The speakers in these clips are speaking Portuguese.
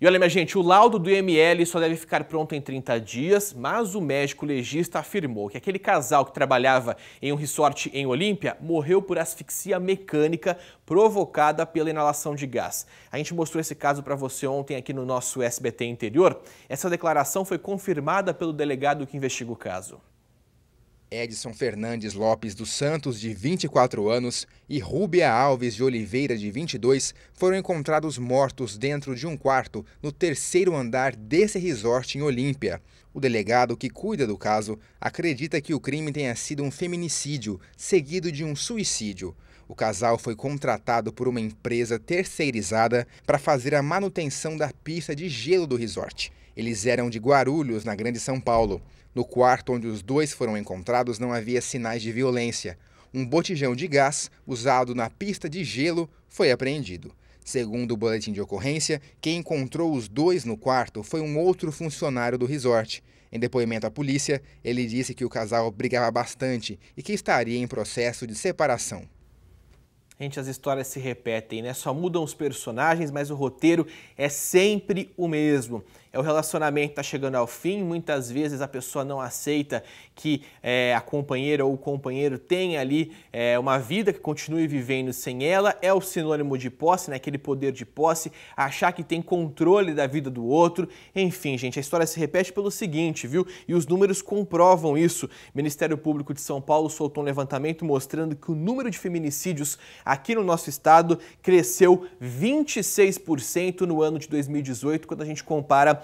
E olha, minha gente, o laudo do IML só deve ficar pronto em 30 dias, mas o médico legista afirmou que aquele casal que trabalhava em um resort em Olímpia morreu por asfixia mecânica provocada pela inalação de gás. A gente mostrou esse caso para você ontem aqui no nosso SBT Interior. Essa declaração foi confirmada pelo delegado que investiga o caso. Edson Fernandes Lopes dos Santos, de 24 anos, e Rúbia Alves de Oliveira, de 22, foram encontrados mortos dentro de um quarto no terceiro andar desse resort em Olímpia. O delegado que cuida do caso acredita que o crime tenha sido um feminicídio, seguido de um suicídio. O casal foi contratado por uma empresa terceirizada para fazer a manutenção da pista de gelo do resort. Eles eram de Guarulhos, na Grande São Paulo. No quarto onde os dois foram encontrados não havia sinais de violência. Um botijão de gás usado na pista de gelo foi apreendido. Segundo o boletim de ocorrência, quem encontrou os dois no quarto foi um outro funcionário do resort. Em depoimento à polícia, ele disse que o casal brigava bastante e que estaria em processo de separação. Gente, as histórias se repetem, né? Só mudam os personagens, mas o roteiro é sempre o mesmo é o relacionamento está chegando ao fim, muitas vezes a pessoa não aceita que é, a companheira ou o companheiro tenha ali é, uma vida que continue vivendo sem ela, é o sinônimo de posse, né? aquele poder de posse, achar que tem controle da vida do outro. Enfim, gente, a história se repete pelo seguinte, viu? E os números comprovam isso. O Ministério Público de São Paulo soltou um levantamento mostrando que o número de feminicídios aqui no nosso estado cresceu 26% no ano de 2018, quando a gente compara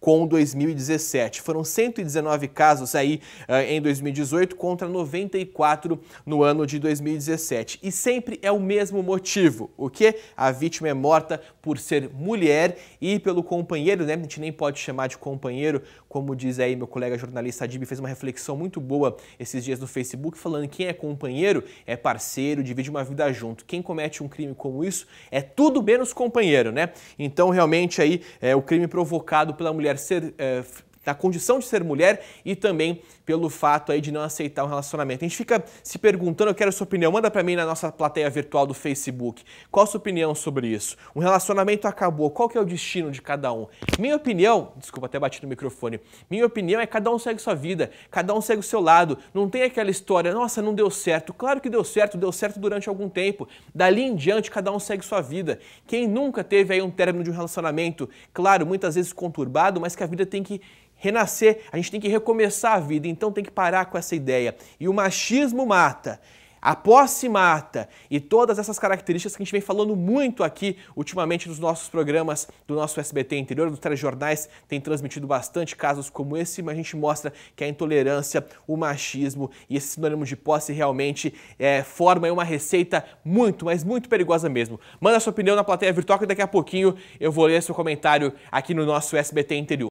com 2017. Foram 119 casos aí eh, em 2018 contra 94 no ano de 2017. E sempre é o mesmo motivo, o que? A vítima é morta por ser mulher e pelo companheiro, né? A gente nem pode chamar de companheiro, como diz aí meu colega jornalista Adib, fez uma reflexão muito boa esses dias no Facebook, falando que quem é companheiro é parceiro, divide uma vida junto. Quem comete um crime como isso é tudo menos companheiro, né? Então realmente aí é o crime provocado pela mulher mulher ser uh, da condição de ser mulher e também pelo fato aí de não aceitar um relacionamento. A gente fica se perguntando, eu quero sua opinião, manda para mim na nossa plateia virtual do Facebook. Qual a sua opinião sobre isso? Um relacionamento acabou, qual que é o destino de cada um? Minha opinião, desculpa até bati no microfone, minha opinião é cada um segue sua vida, cada um segue o seu lado, não tem aquela história, nossa, não deu certo. Claro que deu certo, deu certo durante algum tempo. Dali em diante, cada um segue sua vida. Quem nunca teve aí um término de um relacionamento, claro, muitas vezes conturbado, mas que a vida tem que renascer, a gente tem que recomeçar a vida, então tem que parar com essa ideia. E o machismo mata. A posse mata e todas essas características que a gente vem falando muito aqui ultimamente nos nossos programas do nosso SBT interior, dos telejornais, tem transmitido bastante casos como esse, mas a gente mostra que a intolerância, o machismo e esse sinônimo de posse realmente é, forma uma receita muito, mas muito perigosa mesmo. Manda sua opinião na plateia virtual que daqui a pouquinho eu vou ler seu comentário aqui no nosso SBT interior.